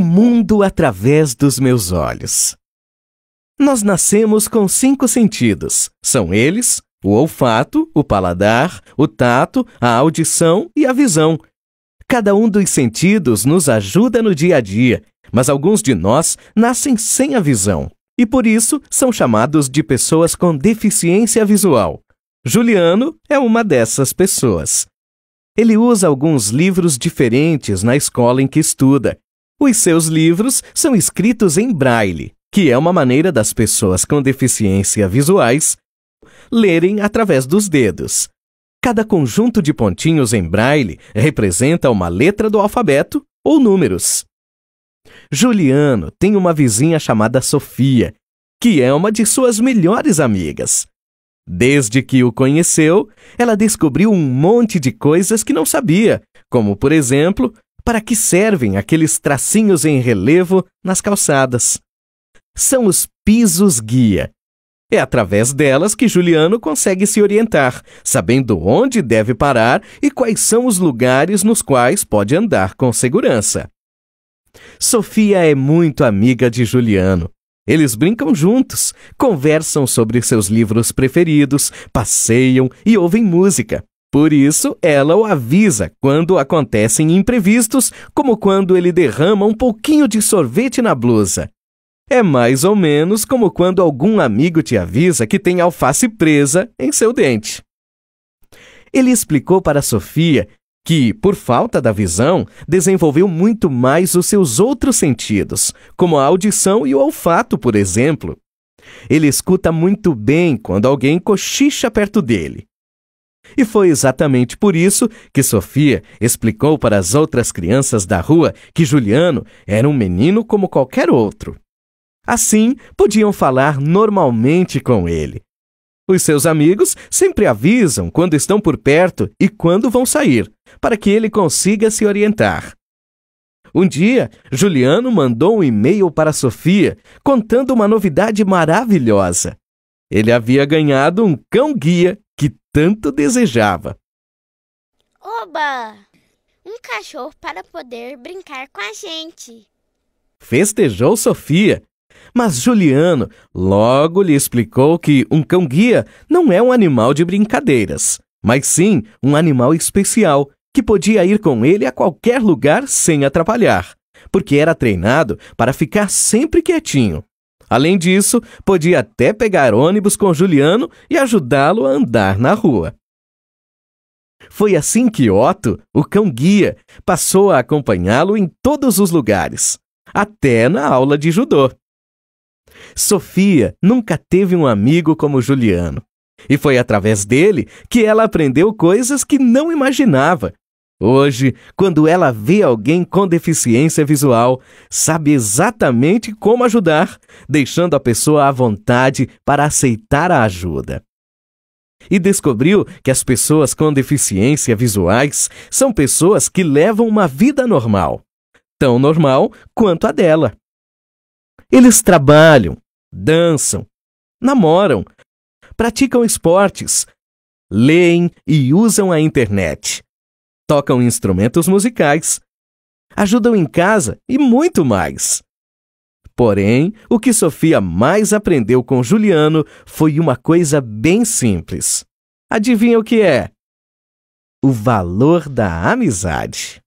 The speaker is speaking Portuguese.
o mundo através dos meus olhos. Nós nascemos com cinco sentidos. São eles o olfato, o paladar, o tato, a audição e a visão. Cada um dos sentidos nos ajuda no dia a dia, mas alguns de nós nascem sem a visão e por isso são chamados de pessoas com deficiência visual. Juliano é uma dessas pessoas. Ele usa alguns livros diferentes na escola em que estuda os seus livros são escritos em braille, que é uma maneira das pessoas com deficiência visuais lerem através dos dedos. Cada conjunto de pontinhos em braille representa uma letra do alfabeto ou números. Juliano tem uma vizinha chamada Sofia, que é uma de suas melhores amigas. Desde que o conheceu, ela descobriu um monte de coisas que não sabia, como, por exemplo, para que servem aqueles tracinhos em relevo nas calçadas? São os pisos guia. É através delas que Juliano consegue se orientar, sabendo onde deve parar e quais são os lugares nos quais pode andar com segurança. Sofia é muito amiga de Juliano. Eles brincam juntos, conversam sobre seus livros preferidos, passeiam e ouvem música. Por isso, ela o avisa quando acontecem imprevistos, como quando ele derrama um pouquinho de sorvete na blusa. É mais ou menos como quando algum amigo te avisa que tem alface presa em seu dente. Ele explicou para Sofia que, por falta da visão, desenvolveu muito mais os seus outros sentidos, como a audição e o olfato, por exemplo. Ele escuta muito bem quando alguém cochicha perto dele e foi exatamente por isso que Sofia explicou para as outras crianças da rua que Juliano era um menino como qualquer outro. Assim, podiam falar normalmente com ele. Os seus amigos sempre avisam quando estão por perto e quando vão sair, para que ele consiga se orientar. Um dia, Juliano mandou um e-mail para Sofia contando uma novidade maravilhosa. Ele havia ganhado um cão-guia tanto desejava. Oba! Um cachorro para poder brincar com a gente. Festejou Sofia. Mas Juliano logo lhe explicou que um cão-guia não é um animal de brincadeiras, mas sim um animal especial que podia ir com ele a qualquer lugar sem atrapalhar, porque era treinado para ficar sempre quietinho. Além disso, podia até pegar ônibus com Juliano e ajudá-lo a andar na rua. Foi assim que Otto, o cão-guia, passou a acompanhá-lo em todos os lugares, até na aula de judô. Sofia nunca teve um amigo como Juliano, e foi através dele que ela aprendeu coisas que não imaginava Hoje, quando ela vê alguém com deficiência visual, sabe exatamente como ajudar, deixando a pessoa à vontade para aceitar a ajuda. E descobriu que as pessoas com deficiência visuais são pessoas que levam uma vida normal, tão normal quanto a dela. Eles trabalham, dançam, namoram, praticam esportes, leem e usam a internet tocam instrumentos musicais, ajudam em casa e muito mais. Porém, o que Sofia mais aprendeu com Juliano foi uma coisa bem simples. Adivinha o que é? O valor da amizade.